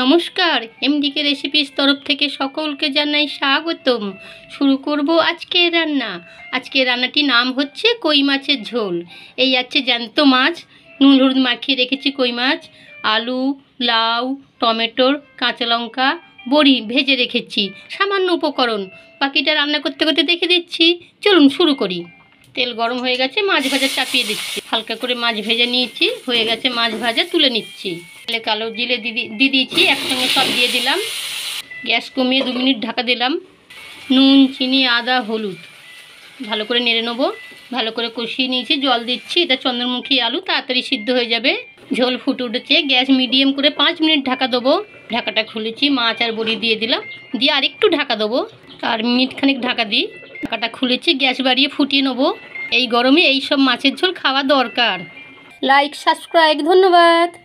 নমস্কার MDK recipes তরফ থেকে সকলকে জানাই স্বাগতম শুরু করব আজকের রান্না আজকে রান্নাটির নাম হচ্ছে কই মাছের ঝোল এই আছে জ্যান্ত মাছ নুন হলুদ মাখিয়ে রেখেছি কই মাছ আলু লাউ টমেটোর কাঁচা লঙ্কা বড়ি ভেজে রেখেছি সামান্য উপকরণ বাকিটা রান্না করতে করতে দেখে দিচ্ছি চলুন শুরু করি তেল গরম হয়ে গেছে মাছ ভাজা চাপিয়ে দিচ্ছি হালকা করে মাছ ভেজে নিয়েছি হয়ে গেছে মাছ ভাজা তুলে নিচ্ছি কালো দিদি দিয়ে দিয়েছি একসঙ্গে সব দিয়ে দিলাম গ্যাস কমিয়ে দু মিনিট ঢাকা দিলাম নুন চিনি আদা হলুদ ভালো করে নেড়ে নেবো ভালো করে কষিয়ে নিয়েছি জল দিচ্ছি এটা চন্দ্রমুখী আলু তাড়াতাড়ি সিদ্ধ হয়ে যাবে ঝোল ফুটে উঠেছে গ্যাস মিডিয়াম করে পাঁচ মিনিট ঢাকা দেবো ঢাকাটা খুলেছি মাছ আর বড়ি দিয়ে দিলাম দিয়ে আরেকটু ঢাকা দেবো আর খানিক ঢাকা দিই ঢাকাটা খুলেছি গ্যাস বাড়িয়ে ফুটিয়ে নেবো এই গরমে এই সব মাছের ঝোল খাওয়া দরকার লাইক সাবস্ক্রাইব ধন্যবাদ